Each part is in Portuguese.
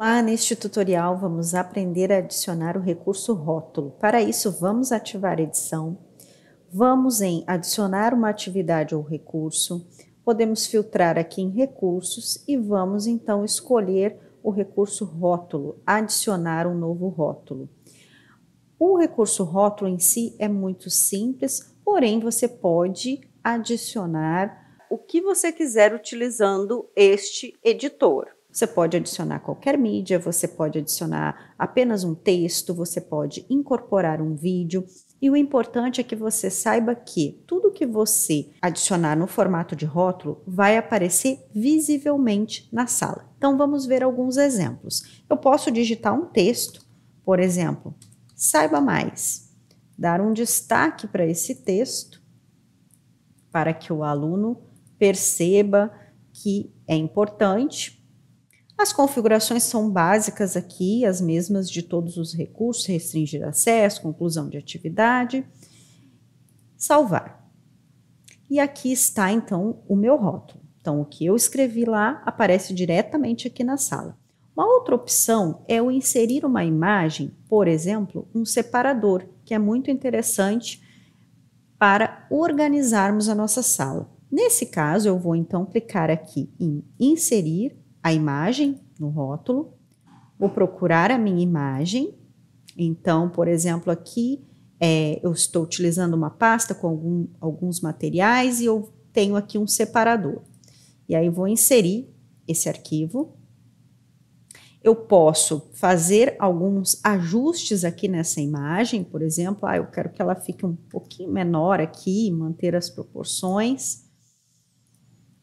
Lá ah, neste tutorial vamos aprender a adicionar o recurso rótulo. Para isso vamos ativar edição, vamos em adicionar uma atividade ou recurso, podemos filtrar aqui em recursos e vamos então escolher o recurso rótulo, adicionar um novo rótulo. O recurso rótulo em si é muito simples, porém você pode adicionar o que você quiser utilizando este editor. Você pode adicionar qualquer mídia, você pode adicionar apenas um texto, você pode incorporar um vídeo. E o importante é que você saiba que tudo que você adicionar no formato de rótulo vai aparecer visivelmente na sala. Então vamos ver alguns exemplos. Eu posso digitar um texto, por exemplo, saiba mais, dar um destaque para esse texto, para que o aluno perceba que é importante as configurações são básicas aqui, as mesmas de todos os recursos, restringir acesso, conclusão de atividade, salvar. E aqui está então o meu rótulo. Então, o que eu escrevi lá aparece diretamente aqui na sala. Uma outra opção é o inserir uma imagem, por exemplo, um separador, que é muito interessante para organizarmos a nossa sala. Nesse caso, eu vou então clicar aqui em inserir a imagem no rótulo, vou procurar a minha imagem. Então, por exemplo, aqui é, eu estou utilizando uma pasta com algum, alguns materiais e eu tenho aqui um separador. E aí vou inserir esse arquivo. Eu posso fazer alguns ajustes aqui nessa imagem, por exemplo, ah, eu quero que ela fique um pouquinho menor aqui, manter as proporções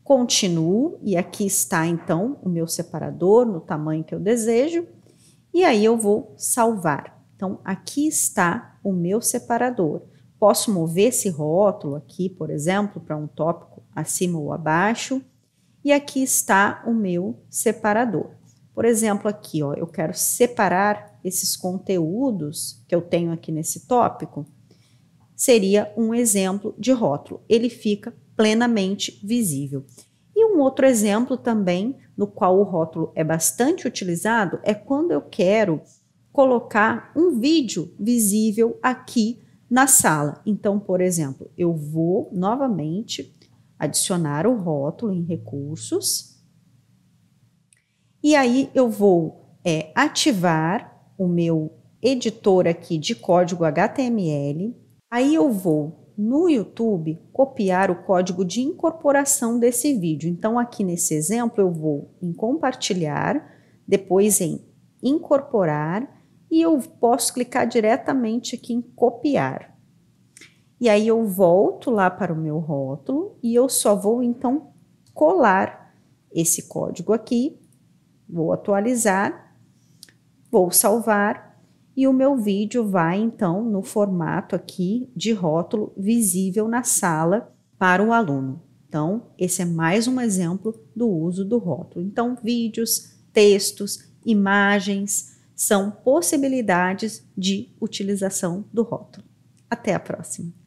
continuo, e aqui está então o meu separador no tamanho que eu desejo, e aí eu vou salvar. Então, aqui está o meu separador. Posso mover esse rótulo aqui, por exemplo, para um tópico acima ou abaixo, e aqui está o meu separador. Por exemplo, aqui, ó, eu quero separar esses conteúdos que eu tenho aqui nesse tópico. Seria um exemplo de rótulo. Ele fica plenamente visível. E um outro exemplo também, no qual o rótulo é bastante utilizado, é quando eu quero colocar um vídeo visível aqui na sala. Então, por exemplo, eu vou novamente adicionar o rótulo em recursos e aí eu vou é, ativar o meu editor aqui de código HTML. Aí eu vou no YouTube copiar o código de incorporação desse vídeo. Então, aqui nesse exemplo, eu vou em compartilhar, depois em incorporar e eu posso clicar diretamente aqui em copiar. E aí eu volto lá para o meu rótulo e eu só vou então colar esse código aqui, vou atualizar, vou salvar e o meu vídeo vai então no formato aqui de rótulo visível na sala para o aluno. Então, esse é mais um exemplo do uso do rótulo. Então, vídeos, textos, imagens são possibilidades de utilização do rótulo. Até a próxima!